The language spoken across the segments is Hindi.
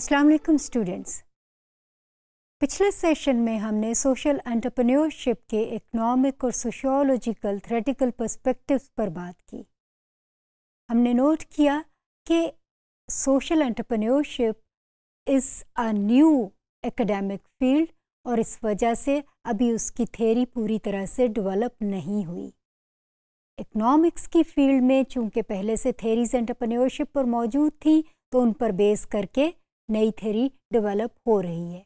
अस्सलाम वालेकुम स्टूडेंट्स पिछले सेशन में हमने सोशल एंटरप्रेन्योरशिप के इकोनॉमिक और सोशियोलॉजिकल थ्रेटिकल पर्सपेक्टिव्स पर बात की हमने नोट किया कि social entrepreneurship is a new academic field और इस वजह से अभी उसकी थेरी पूरी तरह से डेवलप नहीं हुई इकोनॉमिक्स की फील्ड में चूंकि पहले से थेरीज एंटरप्रेन्योरशिप पर मौजूद थी तो उन पर बेस करके नई थेरी डेवलप हो रही है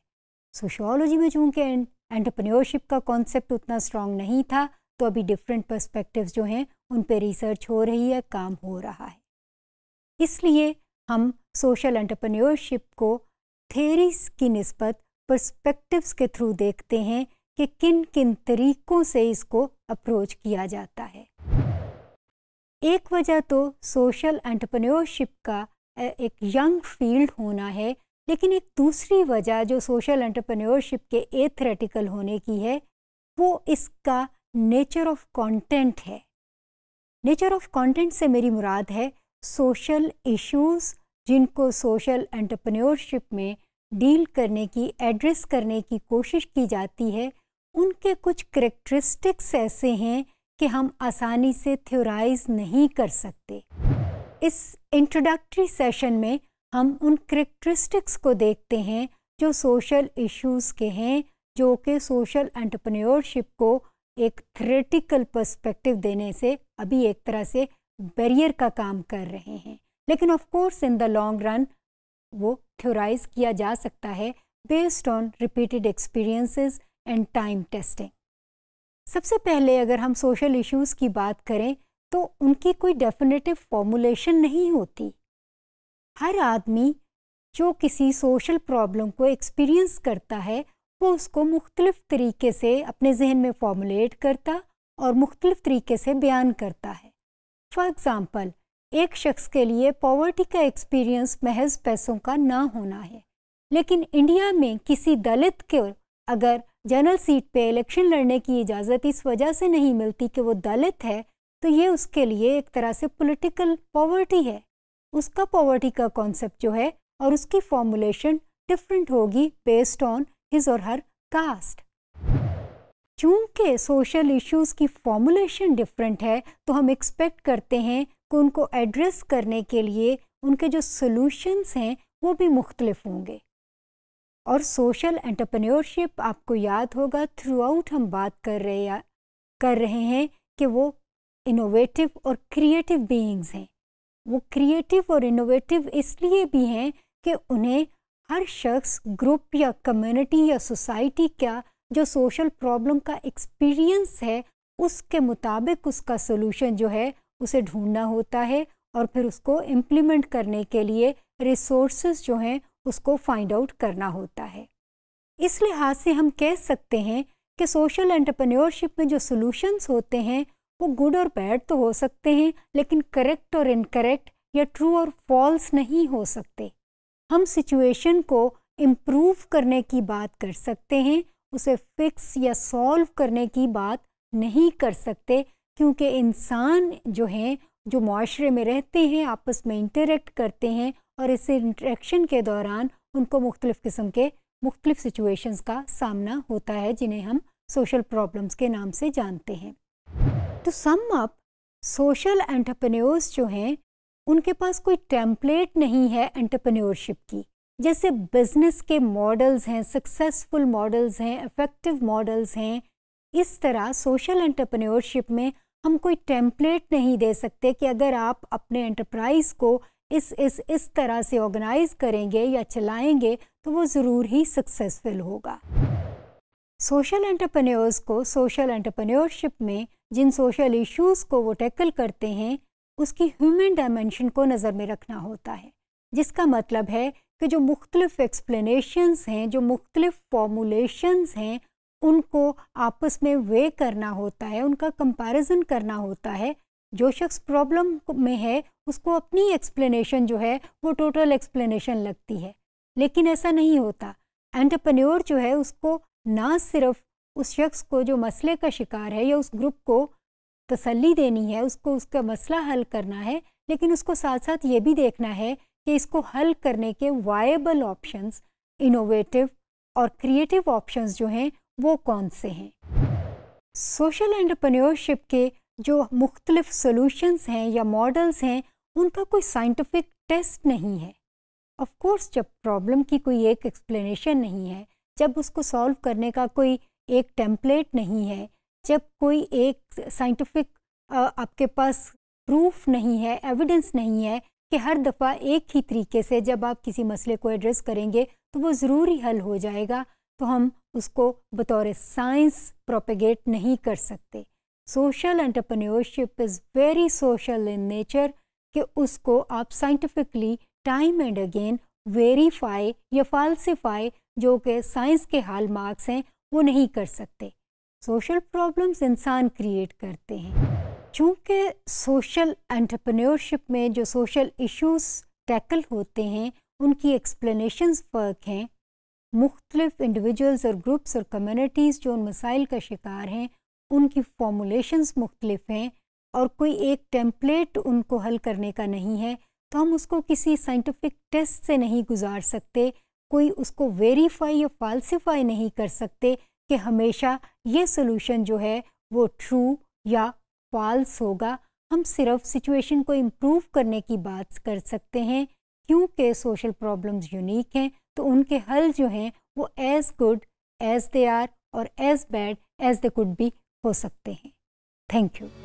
सोशोलॉजी में चूँकि एंटरप्रेन्योरशिप का कॉन्सेप्ट उतना स्ट्रॉन्ग नहीं था तो अभी डिफरेंट पर्सपेक्टिव्स जो हैं उन पर रिसर्च हो रही है काम हो रहा है इसलिए हम सोशल एंटरप्रेन्योरशिप को थेरीज की नस्बत पर्सपेक्टिव्स के थ्रू देखते हैं कि किन किन तरीकों से इसको अप्रोच किया जाता है एक वजह तो सोशल एंटरप्रेन्योरशिप का एक यंग फील्ड होना है लेकिन एक दूसरी वजह जो सोशल एंटरप्रेन्योरशिप के एथरेटिकल होने की है वो इसका नेचर ऑफ कंटेंट है नेचर ऑफ कंटेंट से मेरी मुराद है सोशल इश्यूज जिनको सोशल एंटरप्रेन्योरशिप में डील करने की एड्रेस करने की कोशिश की जाती है उनके कुछ करेक्टरिस्टिक्स ऐसे हैं कि हम आसानी से थ्योराइज नहीं कर सकते इस इंट्रोडक्टरी सेशन में हम उन करेक्टरिस्टिक्स को देखते हैं जो सोशल इश्यूज के हैं जो कि सोशल एंटरप्रेन्योरशिप को एक थ्रेटिकल पर्सपेक्टिव देने से अभी एक तरह से बैरियर का काम कर रहे हैं लेकिन of course in the long run वो थ्योराइज किया जा सकता है based on repeated experiences and time testing सबसे पहले अगर हम सोशल इश्यूज़ की बात करें तो उनकी कोई डेफिनेटिव फॉर्मुलेशन नहीं होती हर आदमी जो किसी सोशल प्रॉब्लम को एक्सपीरियंस करता है वो उसको मुख्तलिफ तरीके से अपने जहन में फॉर्मुलेट करता और मुख्तलिफ तरीके से बयान करता है फॉर एग्ज़ाम्पल एक शख्स के लिए पॉवर्टी का एक्सपीरियंस महज पैसों का ना होना है लेकिन इंडिया में किसी दलित के अगर जनरल सीट पे इलेक्शन लड़ने की इजाज़त इस वजह से नहीं मिलती कि वो दलित है तो ये उसके लिए एक तरह से पॉलिटिकल पॉवर्टी है उसका पॉवर्टी का कॉन्सेप्ट जो है और उसकी फॉर्मुलेशन डिफरेंट होगी बेस्ड ऑन हिज और हर कास्ट चूंकि सोशल इश्यूज की फॉर्मुलेशन डिफरेंट है तो हम एक्सपेक्ट करते हैं कि उनको एड्रेस करने के लिए उनके जो सॉल्यूशंस हैं वो भी मुख्तलिफ होंगे और सोशल एंटरप्रेन्योरशिप आपको याद होगा थ्रू आउट हम बात कर रहे कर रहे हैं कि वो इनोवेटिव और क्रिएटिव बीइंग्स हैं वो क्रिएटिव और इनोवेटिव इसलिए भी हैं कि उन्हें हर शख्स ग्रुप या कम्युनिटी या सोसाइटी का जो सोशल प्रॉब्लम का एक्सपीरियंस है उसके मुताबिक उसका सोल्यूशन जो है उसे ढूंढना होता है और फिर उसको इम्प्लीमेंट करने के लिए रिसोर्स जो हैं उसको फाइंड आउट करना होता है इस लिहाज से हम कह सकते हैं कि सोशल एंटरप्रेन्योरशिप में जो सोल्यूशंस होते हैं वो गुड और बैड तो हो सकते हैं लेकिन करेक्ट और इनकरेक्ट या ट्रू और फॉल्स नहीं हो सकते हम सिचुएशन को इम्प्रूव करने की बात कर सकते हैं उसे फिक्स या सॉल्व करने की बात नहीं कर सकते क्योंकि इंसान जो हैं जो माशरे में रहते हैं आपस में इंटरेक्ट करते हैं और इस इंटरेक्शन के दौरान उनको मुख्तलिफ़ किस्म के मुख्तलिफ़ सिचुएशंस का सामना होता है जिन्हें हम सोशल प्रॉब्लम्स के नाम से जानते हैं तो सम अप सोशल एंटरप्रेन्योर्स जो हैं उनके पास कोई टेम्पलेट नहीं है एंटरप्रेन्योरशिप की जैसे बिजनेस के मॉडल्स हैं सक्सेसफुल मॉडल्स हैं इफेक्टिव मॉडल्स हैं इस तरह सोशल एंटरप्रेन्योरशिप में हम कोई टेम्पलेट नहीं दे सकते कि अगर आप अपने एंटरप्राइज को इस इस इस तरह से ऑर्गेनाइज करेंगे या चलाएंगे तो वो ज़रूर ही सक्सेसफुल होगा सोशल एंटरप्रेन्योर्स को सोशल एंटरप्रेन्योरशिप में जिन सोशल इश्यूज़ को वो टैकल करते हैं उसकी ह्यूमन डायमेंशन को नज़र में रखना होता है जिसका मतलब है कि जो मुख्तलिफ़ एक्सप्लेनेशंस हैं जो मुख्तलिफ़ फॉर्मूलेशंस हैं उनको आपस में वे करना होता है उनका कंपैरिजन करना होता है जो शख्स प्रॉब्लम में है उसको अपनी एक्सप्लेनेशन जो है वो टोटल एक्सप्लेनेशन लगती है लेकिन ऐसा नहीं होता एंटरप्रेन्योर जो है उसको ना सिर्फ उस शख्स को जो मसले का शिकार है या उस ग्रुप को तसल्ली देनी है उसको उसका मसला हल करना है लेकिन उसको साथ साथ ये भी देखना है कि इसको हल करने के वायबल ऑप्शंस इनोवेटिव और क्रिएटिव ऑप्शंस जो हैं वो कौन से हैं सोशल एंटरप्रेन्योरशिप के जो मुख्तलिफ सॉल्यूशंस हैं या मॉडल्स हैं उनका कोई साइंटिफिक टेस्ट नहीं है ऑफ कोर्स जब प्रॉब्लम की कोई एक एक्सप्लेनेशन नहीं है जब उसको सॉल्व करने का कोई एक टेम्पलेट नहीं है जब कोई एक साइंटिफिक आपके पास प्रूफ नहीं है एविडेंस नहीं है कि हर दफ़ा एक ही तरीके से जब आप किसी मसले को एड्रेस करेंगे तो वो ज़रूर ही हल हो जाएगा तो हम उसको बतौर साइंस प्रोपेगेट नहीं कर सकते social entrepreneurship is very social in nature कि उसको आप scientifically time and again verify या फाल्सिफाई जो कि साइंस के हाल मार्क्स हैं वो नहीं कर सकते सोशल प्रॉब्लम्स इंसान क्रिएट करते हैं चूँकि सोशल एंटरप्रेन्योरशिप में जो सोशल इश्यूज टैकल होते हैं उनकी एक्सप्लेनेशंस वर्क हैं मुख्तलिफ इंडिविजुअल्स और ग्रुप्स और कम्युनिटीज़ जो उन मसाइल का शिकार हैं उनकी फॉर्मूलेशंस मुख्तलिफ हैं और कोई एक टेम्पलेट उनको हल करने का नहीं है तो हम उसको किसी साइंटिफिक टेस्ट से नहीं गुजार सकते कोई उसको वेरीफाई या फालसिफाई नहीं कर सकते कि हमेशा ये सोल्यूशन जो है वो ट्रू या फॉल्स होगा हम सिर्फ सिचुएशन को इम्प्रूव करने की बात कर सकते हैं क्योंकि सोशल प्रॉब्लम्स यूनिक हैं तो उनके हल जो हैं वो as good as they are और as bad as they could भी हो सकते हैं थैंक यू